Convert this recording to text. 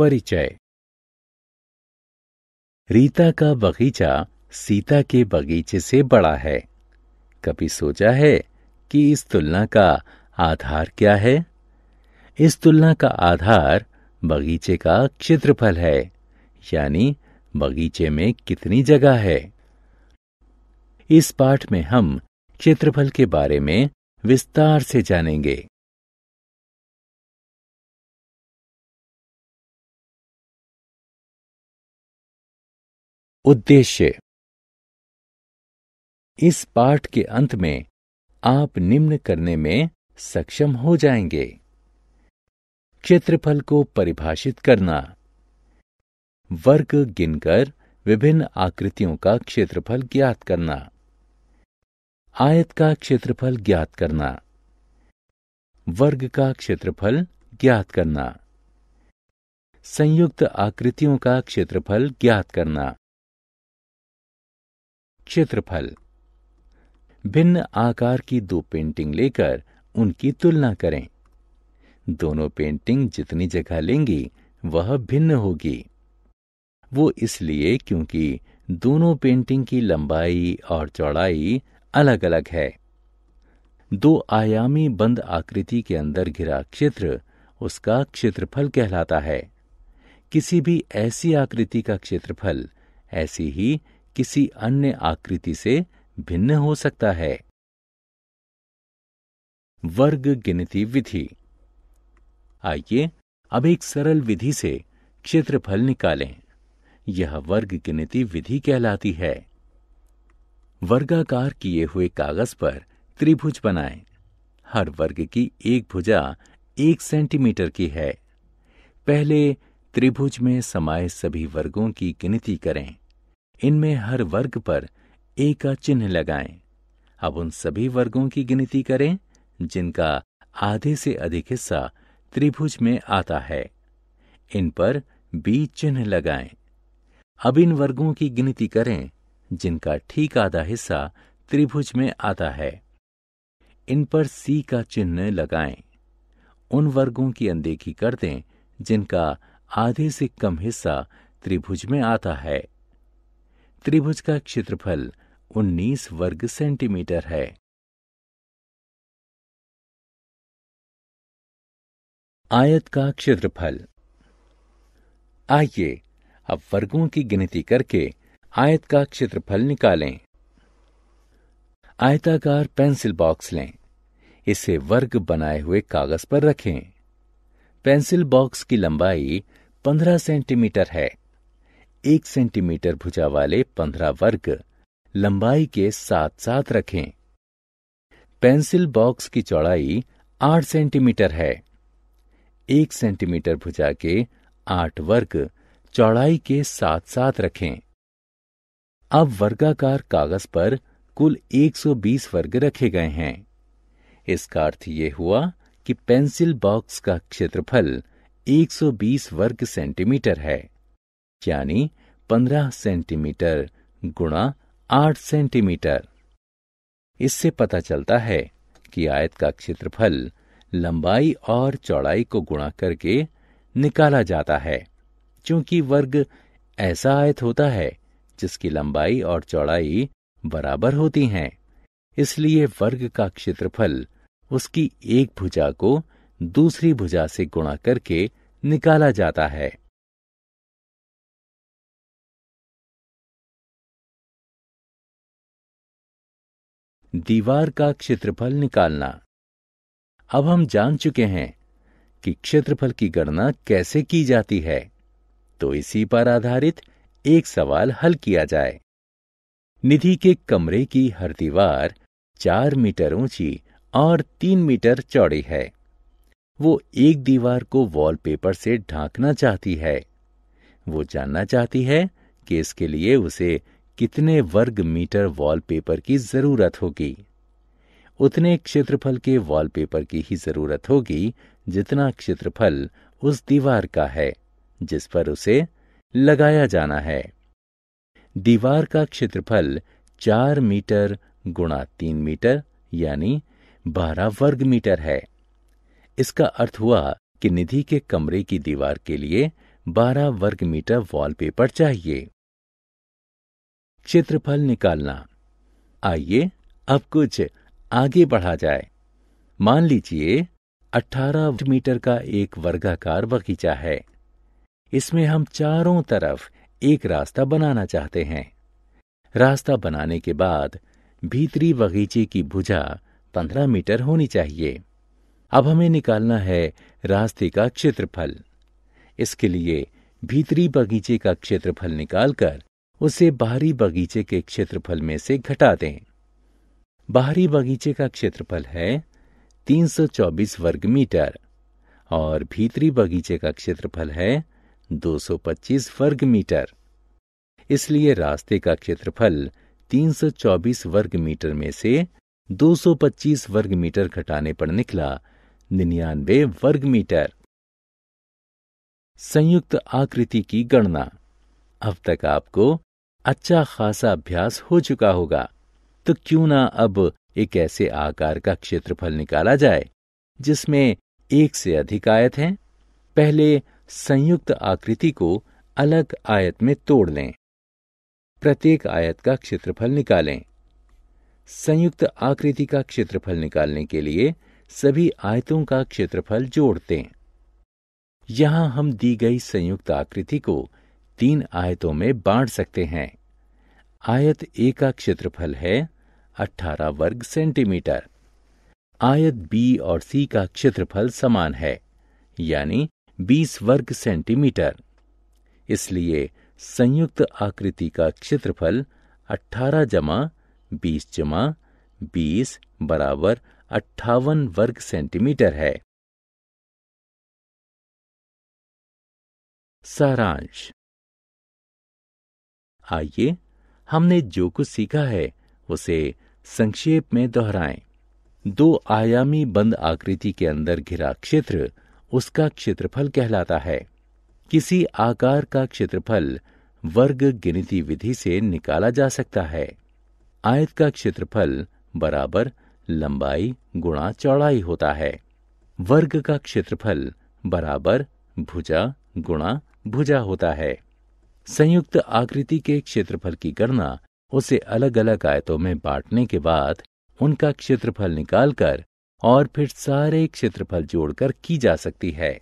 परिचय रीता का बगीचा सीता के बगीचे से बड़ा है कभी सोचा है कि इस तुलना का आधार क्या है इस तुलना का आधार बगीचे का क्षेत्रफल है यानी बगीचे में कितनी जगह है इस पाठ में हम क्षेत्रफल के बारे में विस्तार से जानेंगे उद्देश्य इस पाठ के अंत में आप निम्न करने में सक्षम हो जाएंगे क्षेत्रफल को परिभाषित करना वर्ग गिनकर विभिन्न आकृतियों का क्षेत्रफल ज्ञात करना आयत का क्षेत्रफल ज्ञात करना वर्ग का क्षेत्रफल ज्ञात करना संयुक्त आकृतियों का क्षेत्रफल ज्ञात करना क्षेत्रफल भिन्न आकार की दो पेंटिंग लेकर उनकी तुलना करें दोनों पेंटिंग जितनी जगह लेंगी वह भिन्न होगी वो इसलिए क्योंकि दोनों पेंटिंग की लंबाई और चौड़ाई अलग अलग है दो आयामी बंद आकृति के अंदर घिरा क्षेत्र उसका क्षेत्रफल कहलाता है किसी भी ऐसी आकृति का क्षेत्रफल ऐसी ही किसी अन्य आकृति से भिन्न हो सकता है वर्ग गिनती विधि आइए अब एक सरल विधि से क्षेत्रफल निकालें यह वर्ग गिनती विधि कहलाती है वर्गाकार किए हुए कागज पर त्रिभुज बनाएं। हर वर्ग की एक भुजा एक सेंटीमीटर की है पहले त्रिभुज में समाये सभी वर्गों की गिनती करें इनमें हर वर्ग पर ए का चिन्ह लगाएं। अब उन सभी वर्गों की गिनती करें जिनका आधे से अधिक हिस्सा त्रिभुज में आता है इन पर बी चिन्ह लगाएं। अब इन वर्गों की गिनती करें जिनका ठीक आधा हिस्सा त्रिभुज में आता है इन पर सी का चिन्ह लगाएं। उन वर्गों की अनदेखी कर दें जिनका आधे से कम हिस्सा त्रिभुज में आता है त्रिभुज का क्षेत्रफल 19 वर्ग सेंटीमीटर है आयत का क्षेत्रफल आइए अब वर्गों की गिनती करके आयत का क्षेत्रफल निकालें आयताकार पेंसिल बॉक्स लें इसे वर्ग बनाए हुए कागज पर रखें पेंसिल बॉक्स की लंबाई 15 सेंटीमीटर है एक सेंटीमीटर भुजा वाले पंद्रह वर्ग लंबाई के साथ साथ रखें पेंसिल बॉक्स की चौड़ाई आठ सेंटीमीटर है एक सेंटीमीटर भुजा के आठ वर्ग चौड़ाई के साथ साथ रखें अब वर्गाकार कागज पर कुल 120 वर्ग रखे गए हैं इसका अर्थ ये हुआ कि पेंसिल बॉक्स का क्षेत्रफल 120 वर्ग सेंटीमीटर है यानी 15 सेंटीमीटर गुणा 8 सेंटीमीटर इससे पता चलता है कि आयत का क्षेत्रफल लंबाई और चौड़ाई को गुणा करके निकाला जाता है क्योंकि वर्ग ऐसा आयत होता है जिसकी लंबाई और चौड़ाई बराबर होती हैं इसलिए वर्ग का क्षेत्रफल उसकी एक भुजा को दूसरी भुजा से गुणा करके निकाला जाता है दीवार का क्षेत्रफल निकालना अब हम जान चुके हैं कि क्षेत्रफल की गणना कैसे की जाती है तो इसी पर आधारित एक सवाल हल किया जाए निधि के कमरे की हर दीवार चार मीटर ऊंची और तीन मीटर चौड़ी है वो एक दीवार को वॉलपेपर से ढांकना चाहती है वो जानना चाहती है कि इसके लिए उसे कितने वर्ग मीटर वॉलपेपर की ज़रूरत होगी उतने क्षेत्रफल के वॉलपेपर की ही ज़रूरत होगी जितना क्षेत्रफल उस दीवार का है जिस पर उसे लगाया जाना है दीवार का क्षेत्रफल चार मीटर गुणा तीन मीटर यानी बारह वर्ग मीटर है इसका अर्थ हुआ कि निधि के कमरे की दीवार के लिए बारह वर्ग मीटर वॉलपेपर चाहिए क्षेत्रफल निकालना आइए अब कुछ आगे बढ़ा जाए मान लीजिए 18 मीटर का एक वर्गाकार बगीचा है इसमें हम चारों तरफ एक रास्ता बनाना चाहते हैं रास्ता बनाने के बाद भीतरी बगीचे की भुजा 15 मीटर होनी चाहिए अब हमें निकालना है रास्ते का क्षेत्रफल इसके लिए भीतरी बगीचे का क्षेत्रफल निकालकर उसे बाहरी बगीचे के क्षेत्रफल में से घटा दें बाहरी बगीचे का क्षेत्रफल है 324 वर्ग मीटर और भीतरी बगीचे का क्षेत्रफल है 225 वर्ग मीटर इसलिए रास्ते का क्षेत्रफल 324 वर्ग मीटर में से 225 वर्ग मीटर घटाने पर निकला निन्यानवे वर्ग मीटर संयुक्त आकृति की गणना अब तक आपको अच्छा खासा अभ्यास हो चुका होगा तो क्यों ना अब एक ऐसे आकार का क्षेत्रफल निकाला जाए जिसमें एक से अधिक आयत हैं पहले संयुक्त आकृति को अलग आयत में तोड़ लें प्रत्येक आयत का क्षेत्रफल निकालें संयुक्त आकृति का क्षेत्रफल निकालने के लिए सभी आयतों का क्षेत्रफल जोड़ते हैं यहां हम दी गई संयुक्त आकृति को तीन आयतों में बांट सकते हैं आयत ए का क्षेत्रफल है 18 वर्ग सेंटीमीटर आयत बी और सी का क्षेत्रफल समान है यानी 20 वर्ग सेंटीमीटर इसलिए संयुक्त आकृति का क्षेत्रफल 18 जमा 20 जमा 20 बराबर अट्ठावन वर्ग सेंटीमीटर है सारांश आइए हमने जो कुछ सीखा है उसे संक्षेप में दोहराएं। दो आयामी बंद आकृति के अंदर घिरा क्षेत्र उसका क्षेत्रफल कहलाता है किसी आकार का क्षेत्रफल वर्ग गिनती विधि से निकाला जा सकता है आयत का क्षेत्रफल बराबर लंबाई गुणा चौड़ाई होता है वर्ग का क्षेत्रफल बराबर भुजा गुणा भुजा होता है संयुक्त आकृति के क्षेत्रफल की गणना उसे अलग अलग आयतों में बांटने के बाद उनका क्षेत्रफल निकालकर और फिर सारे क्षेत्रफल जोड़कर की जा सकती है